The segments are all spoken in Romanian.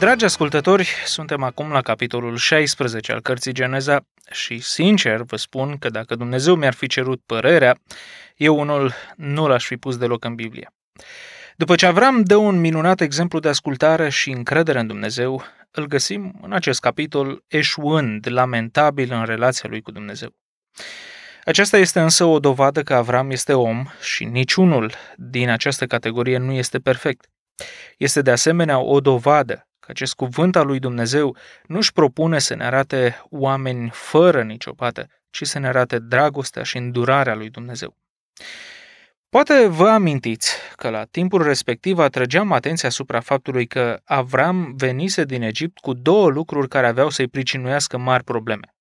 Dragi ascultători, suntem acum la capitolul 16 al cărții Geneza și, sincer, vă spun că dacă Dumnezeu mi-ar fi cerut părerea, eu unul nu l-aș fi pus deloc în Biblie. După ce Avram dă un minunat exemplu de ascultare și încredere în Dumnezeu, îl găsim în acest capitol eșuând lamentabil în relația lui cu Dumnezeu. Aceasta este însă o dovadă că Avram este om și niciunul din această categorie nu este perfect. Este de asemenea o dovadă acest cuvânt al lui Dumnezeu nu își propune să ne arate oameni fără nicio pată, ci să ne arate dragostea și îndurarea lui Dumnezeu. Poate vă amintiți că la timpul respectiv atrăgeam atenția asupra faptului că Avram venise din Egipt cu două lucruri care aveau să-i pricinuiască mari probleme.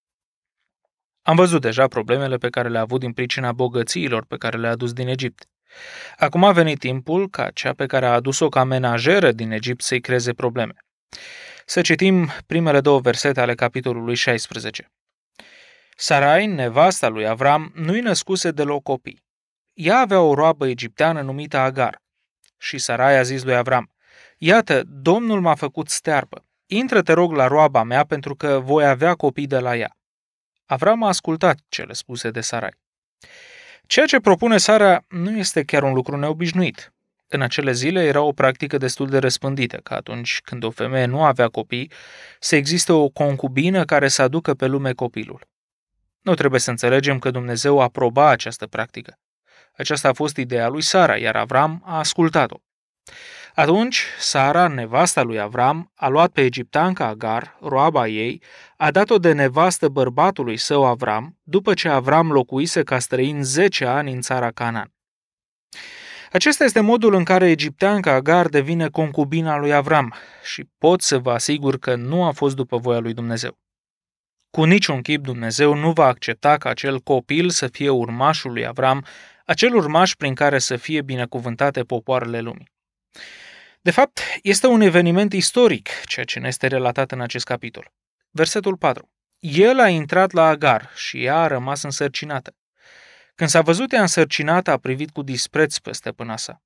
Am văzut deja problemele pe care le-a avut din pricina bogățiilor pe care le-a adus din Egipt. Acum a venit timpul ca cea pe care a adus-o ca menajeră din Egipt să-i creeze probleme. Să citim primele două versete ale capitolului 16. Sarai, nevasta lui Avram, nu-i născuse deloc copii. Ea avea o roabă egipteană numită Agar. Și Sarai a zis lui Avram, Iată, Domnul m-a făcut stearpă. Intră, te rog, la roaba mea, pentru că voi avea copii de la ea. Avram a ascultat cele spuse de Sarai. Ceea ce propune Sara nu este chiar un lucru neobișnuit. În acele zile era o practică destul de răspândită, că atunci când o femeie nu avea copii, să existe o concubină care să aducă pe lume copilul. Nu trebuie să înțelegem că Dumnezeu aproba această practică. Aceasta a fost ideea lui Sara, iar Avram a ascultat-o. Atunci, Sara, nevasta lui Avram, a luat pe Egiptanca Agar, roaba ei, a dat-o de nevastă bărbatului său Avram, după ce Avram locuise ca străin 10 ani în țara Canaan. Acesta este modul în care egipteanca Agar devine concubina lui Avram și pot să vă asigur că nu a fost după voia lui Dumnezeu. Cu niciun chip Dumnezeu nu va accepta ca acel copil să fie urmașul lui Avram, acel urmaș prin care să fie binecuvântate popoarele lumii. De fapt, este un eveniment istoric, ceea ce ne este relatat în acest capitol. Versetul 4. El a intrat la Agar și ea a rămas însărcinată. Când s-a văzut ea însărcinată, a privit cu dispreț pe stăpâna sa.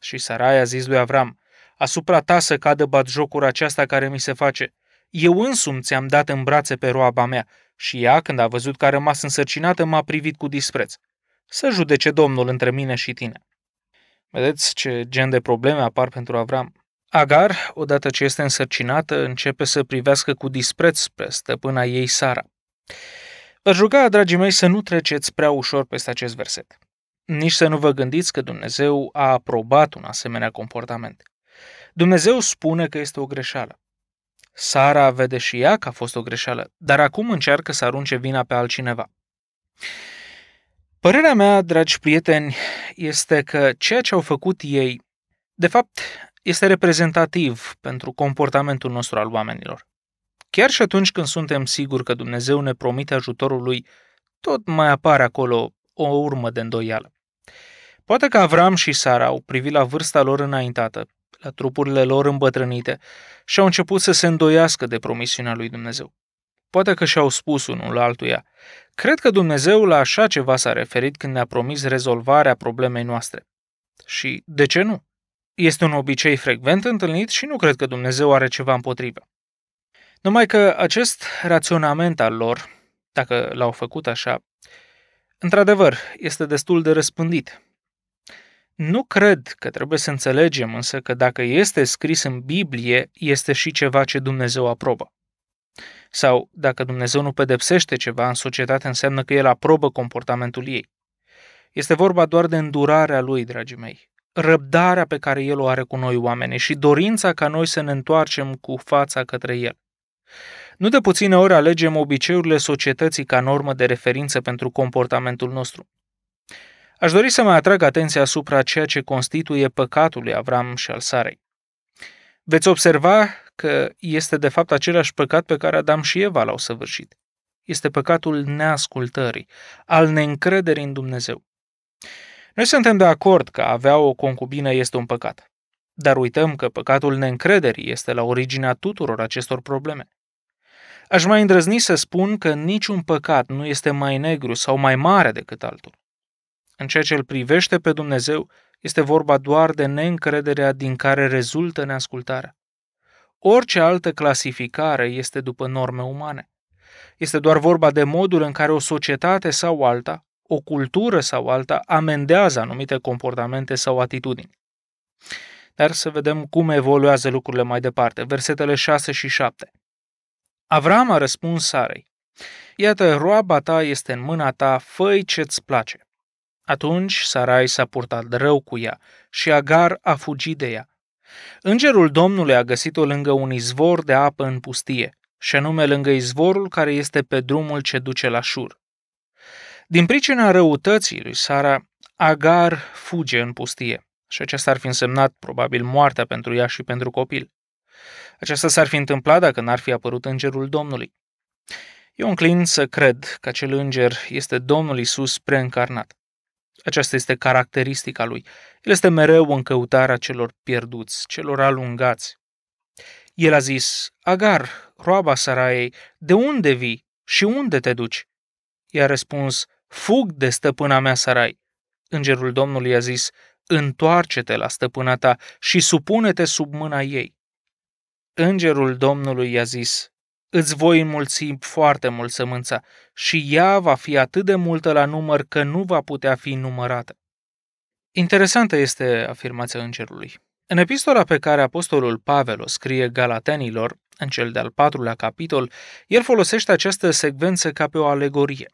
Și Sarai a zis lui Avram, asupra ta să cadă batjocura aceasta care mi se face. Eu însumi ți-am dat în brațe pe roaba mea și ea, când a văzut că a rămas însărcinată, m-a privit cu dispreț. Să judece Domnul între mine și tine. Vedeți ce gen de probleme apar pentru Avram. Agar, odată ce este însărcinată, începe să privească cu dispreț spre stăpâna ei Sara. Vă ruga, dragii mei, să nu treceți prea ușor peste acest verset. Nici să nu vă gândiți că Dumnezeu a aprobat un asemenea comportament. Dumnezeu spune că este o greșeală. Sara vede și ea că a fost o greșeală, dar acum încearcă să arunce vina pe altcineva. Părerea mea, dragi prieteni, este că ceea ce au făcut ei, de fapt, este reprezentativ pentru comportamentul nostru al oamenilor. Chiar și atunci când suntem siguri că Dumnezeu ne promite ajutorul lui, tot mai apare acolo o urmă de îndoială. Poate că Avram și Sara au privit la vârsta lor înaintată, la trupurile lor îmbătrânite și au început să se îndoiască de promisiunea lui Dumnezeu. Poate că și-au spus unul altuia, cred că Dumnezeu la așa ceva s-a referit când ne-a promis rezolvarea problemei noastre. Și de ce nu? Este un obicei frecvent întâlnit și nu cred că Dumnezeu are ceva împotrivă. Numai că acest raționament al lor, dacă l-au făcut așa, într-adevăr este destul de răspândit. Nu cred că trebuie să înțelegem însă că dacă este scris în Biblie, este și ceva ce Dumnezeu aprobă. Sau dacă Dumnezeu nu pedepsește ceva în societate, înseamnă că El aprobă comportamentul ei. Este vorba doar de îndurarea Lui, dragii mei, răbdarea pe care El o are cu noi oameni și dorința ca noi să ne întoarcem cu fața către El. Nu de puține ori alegem obiceiurile societății ca normă de referință pentru comportamentul nostru. Aș dori să mai atrag atenția asupra ceea ce constituie păcatul lui Avram și al Sarei. Veți observa că este de fapt același păcat pe care Adam și Eva l-au săvârșit. Este păcatul neascultării, al neîncrederii în Dumnezeu. Noi suntem de acord că avea o concubină este un păcat, dar uităm că păcatul neîncrederii este la originea tuturor acestor probleme. Aș mai îndrăzni să spun că niciun păcat nu este mai negru sau mai mare decât altul. În ceea ce îl privește pe Dumnezeu, este vorba doar de neîncrederea din care rezultă neascultarea. Orice altă clasificare este după norme umane. Este doar vorba de modul în care o societate sau alta, o cultură sau alta, amendează anumite comportamente sau atitudini. Dar să vedem cum evoluează lucrurile mai departe. Versetele 6 și 7. Avram a răspuns Sarei, Iată, roaba ta este în mâna ta, fă ce-ți place. Atunci Sarai s-a purtat rău cu ea și Agar a fugit de ea. Îngerul Domnului a găsit-o lângă un izvor de apă în pustie, și anume lângă izvorul care este pe drumul ce duce la șur. Din pricina răutății lui Sara, Agar fuge în pustie și aceasta ar fi însemnat probabil moartea pentru ea și pentru copil. Aceasta s-ar fi întâmplat dacă n-ar fi apărut îngerul Domnului. Eu înclin să cred că acel înger este Domnul Isus preîncarnat. Aceasta este caracteristica lui. El este mereu în căutarea celor pierduți, celor alungați. El a zis, Agar, roaba Saraei, de unde vii și unde te duci? I-a răspuns, fug de stăpâna mea Sarai. Îngerul Domnului a zis, întoarce-te la stăpâna ta și supune-te sub mâna ei. Îngerul Domnului i-a zis, îți voi înmulți foarte mult sămânța și ea va fi atât de multă la număr că nu va putea fi numărată. Interesantă este afirmația îngerului. În epistola pe care apostolul Pavel o scrie galatenilor, în cel de-al patrulea capitol, el folosește această secvență ca pe o alegorie.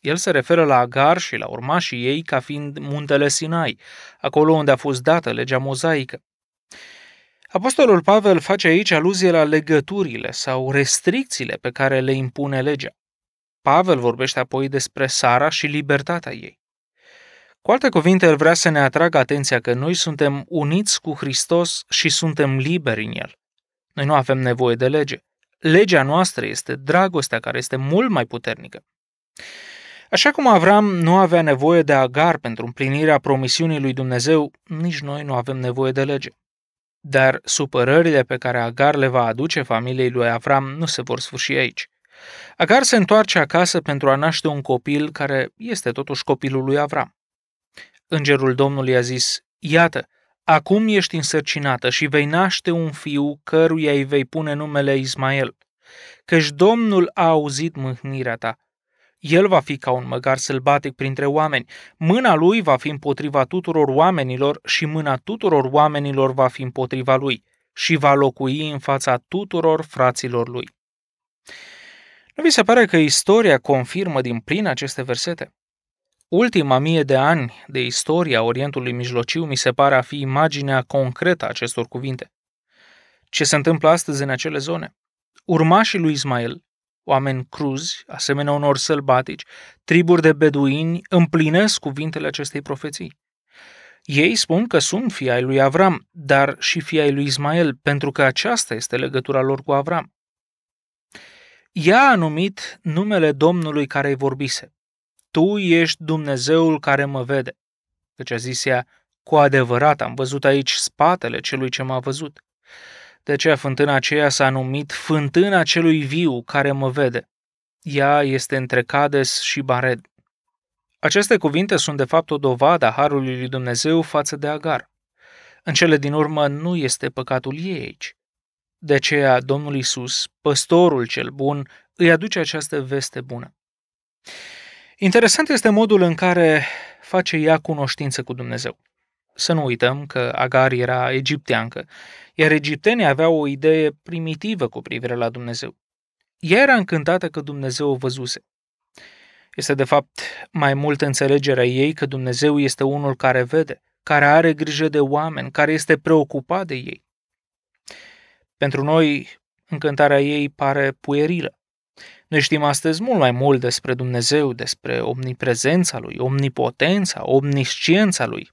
El se referă la Agar și la urmașii ei ca fiind muntele Sinai, acolo unde a fost dată legea mozaică. Apostolul Pavel face aici aluzie la legăturile sau restricțiile pe care le impune legea. Pavel vorbește apoi despre Sara și libertatea ei. Cu alte cuvinte, el vrea să ne atragă atenția că noi suntem uniți cu Hristos și suntem liberi în el. Noi nu avem nevoie de lege. Legea noastră este dragostea care este mult mai puternică. Așa cum Avram nu avea nevoie de Agar pentru împlinirea promisiunii lui Dumnezeu, nici noi nu avem nevoie de lege. Dar supărările pe care Agar le va aduce familiei lui Avram nu se vor sfârși aici. Agar se întoarce acasă pentru a naște un copil care este totuși copilul lui Avram. Îngerul Domnului a zis, Iată, acum ești însărcinată și vei naște un fiu căruia îi vei pune numele Ismael, căci Domnul a auzit mâhnirea ta el va fi ca un măgar sălbatic printre oameni. Mâna lui va fi împotriva tuturor oamenilor și mâna tuturor oamenilor va fi împotriva lui și va locui în fața tuturor fraților lui. Nu vi se pare că istoria confirmă din plin aceste versete? Ultima mie de ani de istoria Orientului Mijlociu mi se pare a fi imaginea concretă a acestor cuvinte. Ce se întâmplă astăzi în acele zone? Urmașii lui Ismael oameni cruzi, asemenea unor sălbatici, triburi de beduini împlinesc cuvintele acestei profeții. Ei spun că sunt fii ai lui Avram, dar și fii ai lui Ismael, pentru că aceasta este legătura lor cu Avram. Ea a numit numele Domnului care îi vorbise. Tu ești Dumnezeul care mă vede. Deci a zis ea, cu adevărat am văzut aici spatele celui ce m-a văzut. De aceea fântâna aceea s-a numit Fântâna celui viu care mă vede. Ea este între Cades și Bared. Aceste cuvinte sunt de fapt o dovadă a harului lui Dumnezeu față de Agar. În cele din urmă nu este păcatul ei aici. De aceea Domnul Isus, păstorul cel bun, îi aduce această veste bună. Interesant este modul în care face ea cunoștință cu Dumnezeu. Să nu uităm că Agar era egipteancă, iar egiptenii aveau o idee primitivă cu privire la Dumnezeu. Ea era încântată că Dumnezeu o văzuse. Este de fapt mai mult înțelegerea ei că Dumnezeu este unul care vede, care are grijă de oameni, care este preocupat de ei. Pentru noi, încântarea ei pare puerilă. Noi știm astăzi mult mai mult despre Dumnezeu, despre omniprezența Lui, omnipotența, omnisciența Lui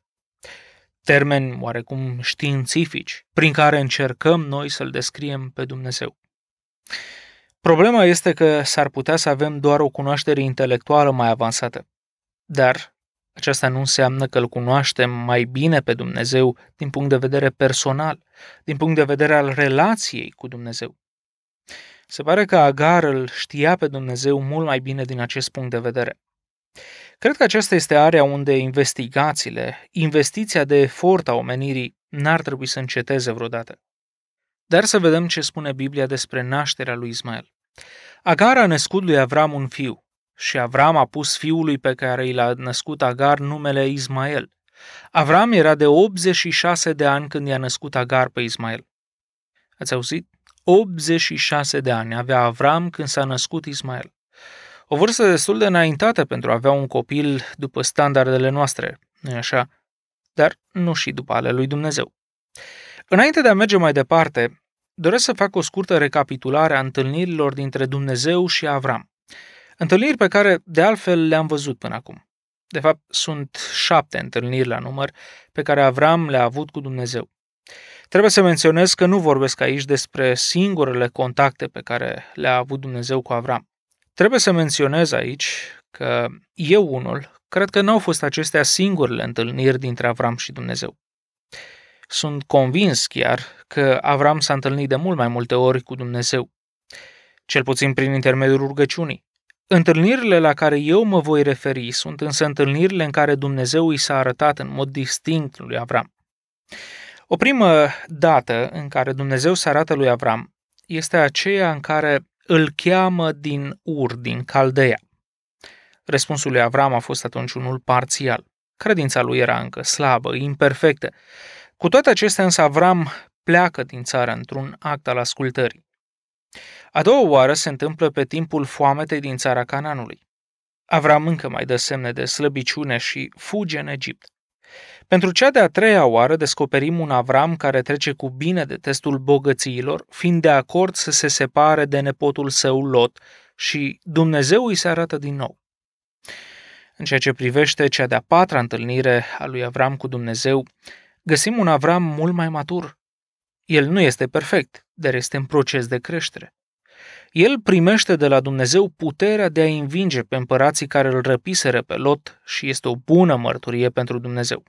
termeni oarecum științifici prin care încercăm noi să-L descriem pe Dumnezeu. Problema este că s-ar putea să avem doar o cunoaștere intelectuală mai avansată, dar aceasta nu înseamnă că îl cunoaștem mai bine pe Dumnezeu din punct de vedere personal, din punct de vedere al relației cu Dumnezeu. Se pare că Agar îl știa pe Dumnezeu mult mai bine din acest punct de vedere. Cred că aceasta este area unde investigațiile, investiția de efort a omenirii n-ar trebui să înceteze vreodată. Dar să vedem ce spune Biblia despre nașterea lui Ismael. Agar a născut lui Avram un fiu și Avram a pus fiului pe care i l-a născut Agar numele Ismael. Avram era de 86 de ani când i-a născut Agar pe Ismael. Ați auzit? 86 de ani avea Avram când s-a născut Ismael. O vârstă destul de înaintată pentru a avea un copil după standardele noastre, nu așa? Dar nu și după ale lui Dumnezeu. Înainte de a merge mai departe, doresc să fac o scurtă recapitulare a întâlnirilor dintre Dumnezeu și Avram. Întâlniri pe care, de altfel, le-am văzut până acum. De fapt, sunt șapte întâlniri la număr pe care Avram le-a avut cu Dumnezeu. Trebuie să menționez că nu vorbesc aici despre singurele contacte pe care le-a avut Dumnezeu cu Avram. Trebuie să menționez aici că eu unul cred că nu au fost acestea singurele întâlniri dintre Avram și Dumnezeu. Sunt convins chiar că Avram s-a întâlnit de mult mai multe ori cu Dumnezeu, cel puțin prin intermediul rugăciunii. Întâlnirile la care eu mă voi referi sunt însă întâlnirile în care Dumnezeu i s-a arătat în mod distinct lui Avram. O primă dată în care Dumnezeu se arată lui Avram este aceea în care îl cheamă din Ur, din Caldea. Răspunsul lui Avram a fost atunci unul parțial. Credința lui era încă slabă, imperfectă. Cu toate acestea însă Avram pleacă din țară într-un act al ascultării. A doua oară se întâmplă pe timpul foametei din țara Cananului. Avram încă mai dă semne de slăbiciune și fuge în Egipt. Pentru cea de-a treia oară descoperim un Avram care trece cu bine de testul bogățiilor, fiind de acord să se separe de nepotul său Lot și Dumnezeu îi se arată din nou. În ceea ce privește cea de-a patra întâlnire a lui Avram cu Dumnezeu, găsim un Avram mult mai matur. El nu este perfect, dar este în proces de creștere. El primește de la Dumnezeu puterea de a învinge pe împărații care îl răpiseră pe Lot și este o bună mărturie pentru Dumnezeu.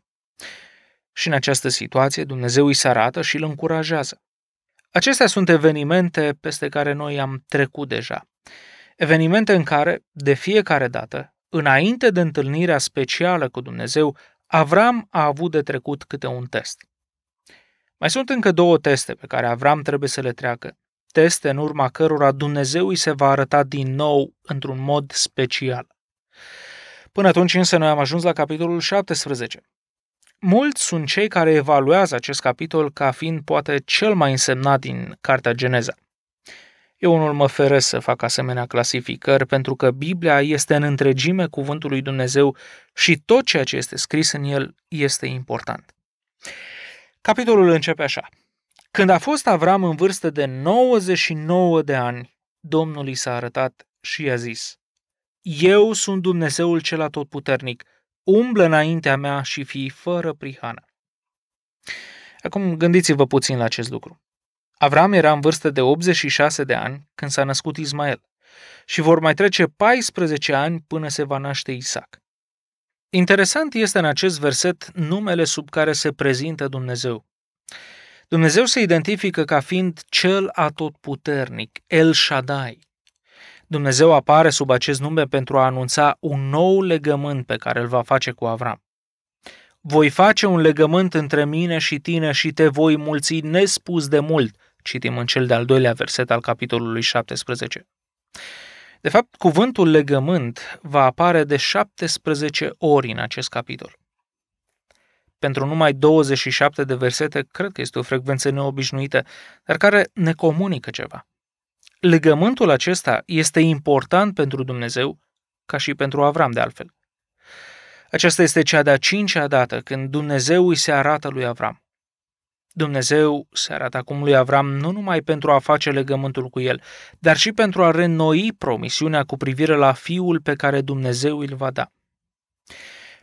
Și în această situație Dumnezeu îi se arată și îl încurajează. Acestea sunt evenimente peste care noi am trecut deja. Evenimente în care, de fiecare dată, înainte de întâlnirea specială cu Dumnezeu, Avram a avut de trecut câte un test. Mai sunt încă două teste pe care Avram trebuie să le treacă, teste în urma cărora Dumnezeu îi se va arăta din nou într-un mod special. Până atunci însă noi am ajuns la capitolul 17, Mulți sunt cei care evaluează acest capitol ca fiind poate cel mai însemnat din Cartea Geneza. Eu unul mă feresc să fac asemenea clasificări pentru că Biblia este în întregime cuvântul lui Dumnezeu și tot ceea ce este scris în el este important. Capitolul începe așa. Când a fost Avram în vârstă de 99 de ani, Domnul i s-a arătat și i-a zis, Eu sunt Dumnezeul cel atotputernic – umblă înaintea mea și fii fără prihană. Acum gândiți-vă puțin la acest lucru. Avram era în vârstă de 86 de ani când s-a născut Ismael și vor mai trece 14 ani până se va naște Isaac. Interesant este în acest verset numele sub care se prezintă Dumnezeu. Dumnezeu se identifică ca fiind cel atotputernic, El Shaddai, Dumnezeu apare sub acest nume pentru a anunța un nou legământ pe care îl va face cu Avram. Voi face un legământ între mine și tine și te voi mulți nespus de mult, citim în cel de-al doilea verset al capitolului 17. De fapt, cuvântul legământ va apare de 17 ori în acest capitol. Pentru numai 27 de versete, cred că este o frecvență neobișnuită, dar care ne comunică ceva. Legământul acesta este important pentru Dumnezeu, ca și pentru Avram de altfel. Aceasta este cea de-a cincea dată când Dumnezeu îi se arată lui Avram. Dumnezeu se arată acum lui Avram nu numai pentru a face legământul cu el, dar și pentru a renoi promisiunea cu privire la fiul pe care Dumnezeu îl va da.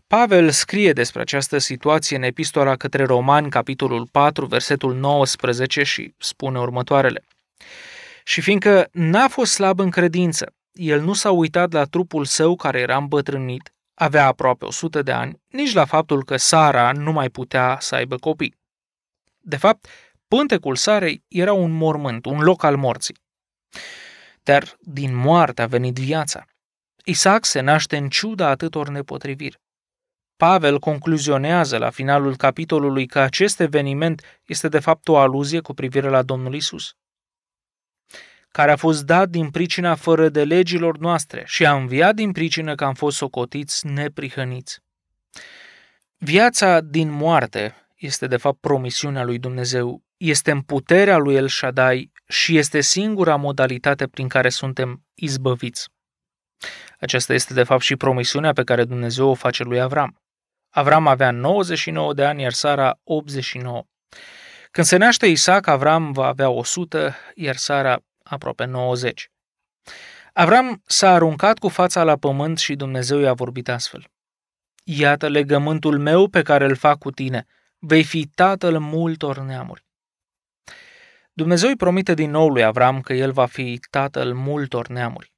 Pavel scrie despre această situație în epistola către Romani, capitolul 4, versetul 19 și spune următoarele. Și fiindcă n-a fost slab în credință, el nu s-a uitat la trupul său care era îmbătrânit, avea aproape 100 de ani, nici la faptul că Sara nu mai putea să aibă copii. De fapt, pântecul Sarei era un mormânt, un loc al morții. Dar din moarte a venit viața. Isaac se naște în ciuda atâtor nepotriviri. Pavel concluzionează la finalul capitolului că acest eveniment este de fapt o aluzie cu privire la Domnul Isus care a fost dat din pricina fără de legilor noastre și a înviat din pricină că am fost socotiți neprihăniți. Viața din moarte este de fapt promisiunea lui Dumnezeu, este în puterea lui El Shaddai și este singura modalitate prin care suntem izbăviți. Aceasta este de fapt și promisiunea pe care Dumnezeu o face lui Avram. Avram avea 99 de ani, iar Sara 89. Când se naște Isaac, Avram va avea 100, iar Sara aproape 90. Avram s-a aruncat cu fața la pământ și Dumnezeu i-a vorbit astfel. Iată legământul meu pe care îl fac cu tine. Vei fi tatăl multor neamuri. Dumnezeu îi promite din nou lui Avram că el va fi tatăl multor neamuri.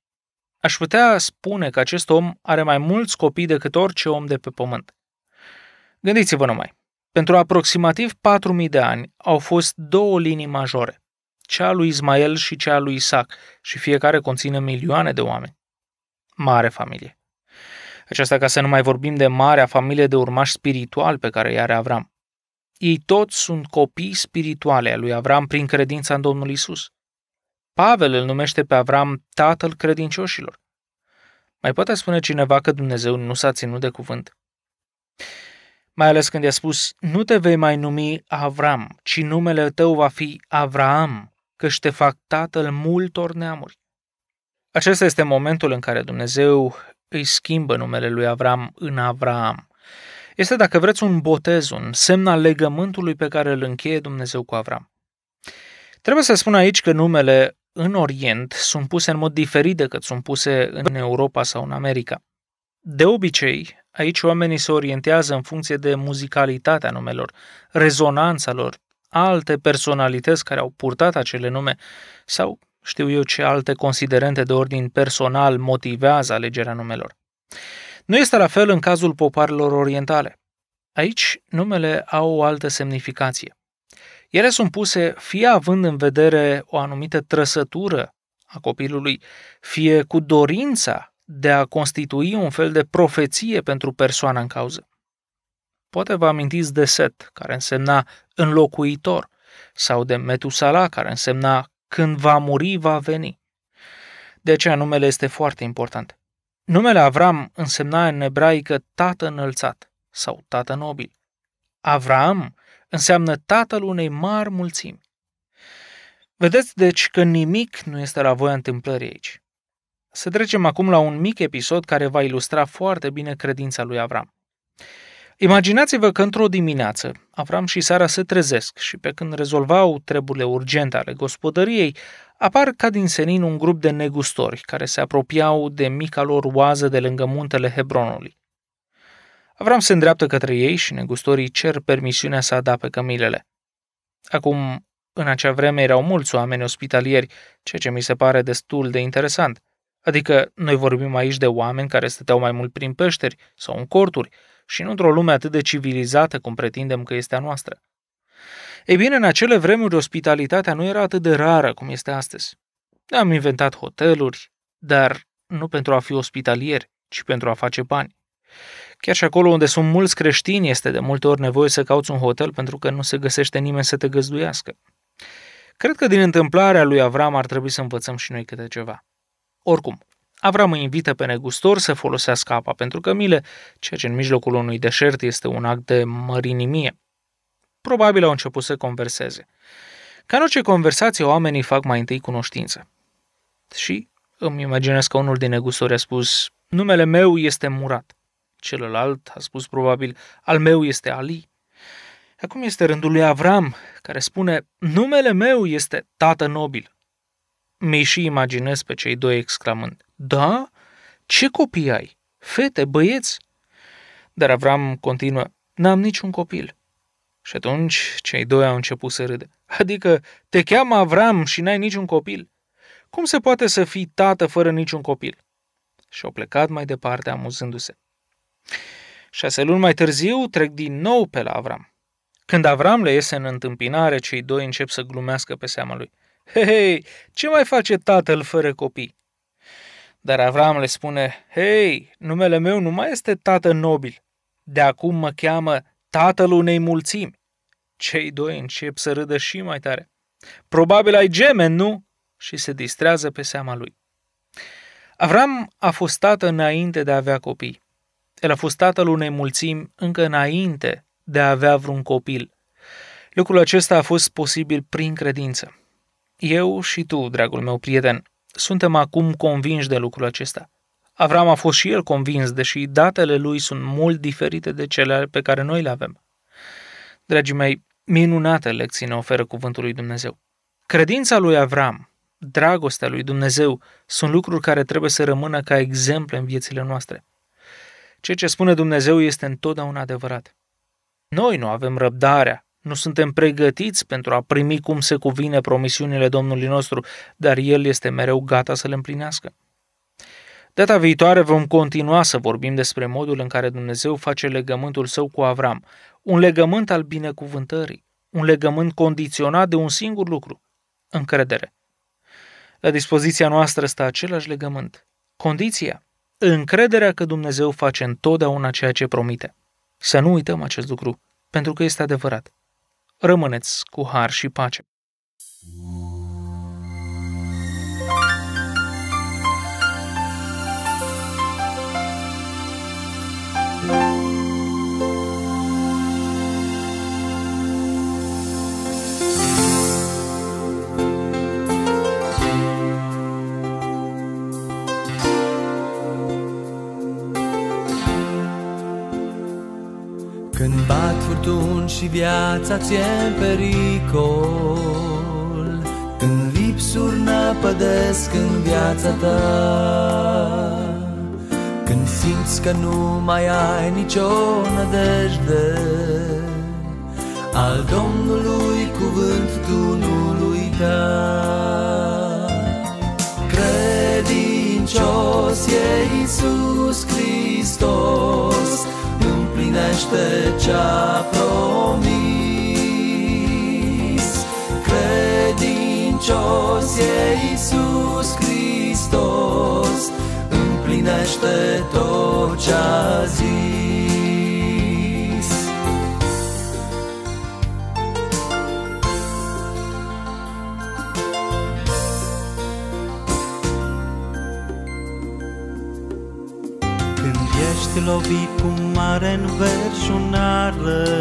Aș putea spune că acest om are mai mulți copii decât orice om de pe pământ. Gândiți-vă numai. Pentru aproximativ 4.000 de ani au fost două linii majore cea lui Ismael și cea lui Isaac, și fiecare conține milioane de oameni. Mare familie. Aceasta ca să nu mai vorbim de marea familie de urmași spiritual pe care i are Avram. Ei toți sunt copii spirituale a lui Avram prin credința în Domnul Isus. Pavel îl numește pe Avram tatăl credincioșilor. Mai poate spune cineva că Dumnezeu nu s-a ținut de cuvânt? Mai ales când i-a spus, nu te vei mai numi Avram, ci numele tău va fi Avraam, că te fac tatăl multor neamuri. Acesta este momentul în care Dumnezeu îi schimbă numele lui Avram în Avram. Este, dacă vreți, un botez, un semn al legământului pe care îl încheie Dumnezeu cu Avram. Trebuie să spun aici că numele în Orient sunt puse în mod diferit decât sunt puse în Europa sau în America. De obicei, aici oamenii se orientează în funcție de muzicalitatea numelor, rezonanța lor alte personalități care au purtat acele nume sau știu eu ce alte considerente de ordin personal motivează alegerea numelor. Nu este la fel în cazul popoarelor orientale. Aici numele au o altă semnificație. Ele sunt puse fie având în vedere o anumită trăsătură a copilului, fie cu dorința de a constitui un fel de profeție pentru persoana în cauză. Poate vă amintiți de Set, care însemna înlocuitor, sau de Metusala, care însemna când va muri, va veni. De aceea numele este foarte important. Numele Avram însemna în ebraică tată înălțat sau tată nobil. Avram înseamnă tatăl unei mari mulțimi. Vedeți deci că nimic nu este la voia întâmplării aici. Să trecem acum la un mic episod care va ilustra foarte bine credința lui Avram. Imaginați-vă că într-o dimineață Avram și Sara se trezesc și pe când rezolvau treburile urgente ale gospodăriei, apar ca din senin un grup de negustori care se apropiau de mica lor oază de lângă muntele Hebronului. Avram se îndreaptă către ei și negustorii cer permisiunea să da pe cămilele. Acum, în acea vreme erau mulți oameni ospitalieri, ceea ce mi se pare destul de interesant. Adică, noi vorbim aici de oameni care stăteau mai mult prin peșteri sau în corturi, și nu într-o lume atât de civilizată cum pretindem că este a noastră. Ei bine, în acele vremuri ospitalitatea nu era atât de rară cum este astăzi. Am inventat hoteluri, dar nu pentru a fi ospitalieri, ci pentru a face bani. Chiar și acolo unde sunt mulți creștini este de multe ori nevoie să cauți un hotel pentru că nu se găsește nimeni să te găzduiască. Cred că din întâmplarea lui Avram ar trebui să învățăm și noi câte ceva. Oricum, Avram îi invită pe negustor să folosească apa pentru cămile, ceea ce în mijlocul unui deșert este un act de mărinimie. Probabil au început să converseze. Ca în orice conversație, oamenii fac mai întâi cunoștință. Și îmi imaginez că unul din negustori a spus, numele meu este Murat. Celălalt a spus probabil, al meu este Ali. Acum este rândul lui Avram, care spune, numele meu este tată nobil mi și imaginez pe cei doi exclamând, Da? Ce copii ai? Fete, băieți? Dar Avram continuă, N-am niciun copil. Și atunci cei doi au început să râdă. Adică te cheamă Avram și n-ai niciun copil? Cum se poate să fii tată fără niciun copil? Și au plecat mai departe amuzându-se. Șase luni mai târziu trec din nou pe la Avram. Când Avram le iese în întâmpinare, cei doi încep să glumească pe seama lui – Hei, ce mai face tatăl fără copii? Dar Avram le spune, hei, numele meu nu mai este tată nobil. De acum mă cheamă tatăl unei mulțimi. Cei doi încep să râdă și mai tare. Probabil ai gemen, nu? Și se distrează pe seama lui. Avram a fost tată înainte de a avea copii. El a fost tatăl unei mulțimi încă înainte de a avea vreun copil. Lucrul acesta a fost posibil prin credință. Eu și tu, dragul meu prieten, suntem acum convinși de lucrul acesta. Avram a fost și el convins, deși datele lui sunt mult diferite de cele pe care noi le avem. Dragii mei, minunate lecții ne oferă cuvântul lui Dumnezeu. Credința lui Avram, dragostea lui Dumnezeu sunt lucruri care trebuie să rămână ca exemple în viețile noastre. Ceea ce spune Dumnezeu este întotdeauna adevărat. Noi nu avem răbdarea nu suntem pregătiți pentru a primi cum se cuvine promisiunile Domnului nostru, dar El este mereu gata să le împlinească. Data viitoare vom continua să vorbim despre modul în care Dumnezeu face legământul său cu Avram, un legământ al binecuvântării, un legământ condiționat de un singur lucru, încredere. La dispoziția noastră stă același legământ, condiția, încrederea că Dumnezeu face întotdeauna ceea ce promite. Să nu uităm acest lucru, pentru că este adevărat. Rămâneți cu har și pace. bun și viața ți în pericol Când lipsuri năpădesc în viața ta Când simți că nu mai ai nicio nădejde Al Domnului cuvânt tu nu-l uita Credincios e Iisus Hristos împlinește ce a promis. Credincios e Iisus Hristos, împlinește tot ce a zis. lovit cu mare înverșunare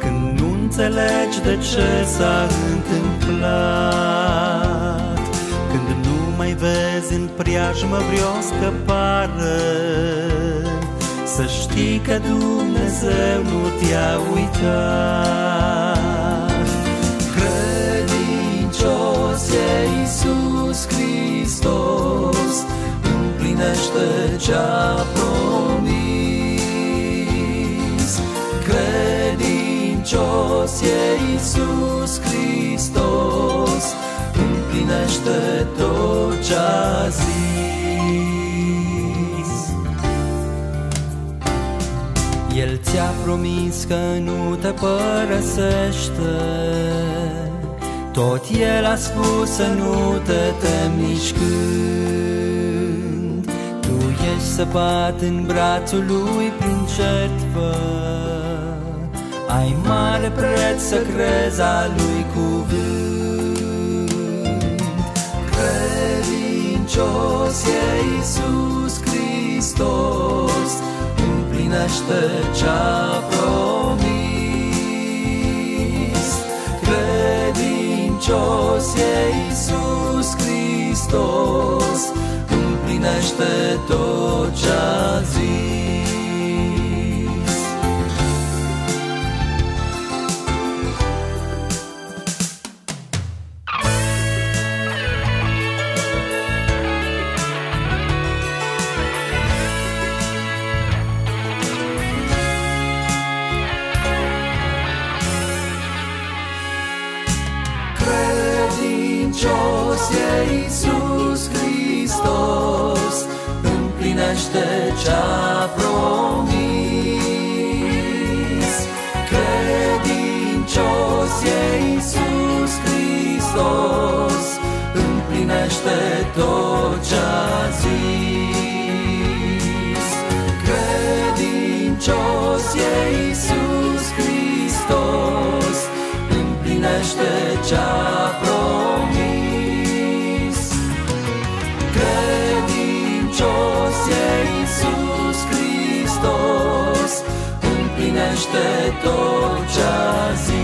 Când nu înțelegi de ce s-a întâmplat Când nu mai vezi în preajmă vreo scăpare Să știi că Dumnezeu nu te-a uitat Credincios e Iisus Hristos împlinește ce a promis. Credincios e Iisus Hristos, împlinește tot ce a zis. El ți-a promis că nu te părăsește, tot el a spus să nu te temi nici când ești săpat în brațul lui prin jertfă Ai mare preț să crezi a lui cuvânt Credincios e Iisus Hristos Împlinește ce-a promis Credincios e Iisus Hristos împlinește tot ce a zis. ce-a promis Credincios e Iisus Hristos Împlinește tot ce-a zis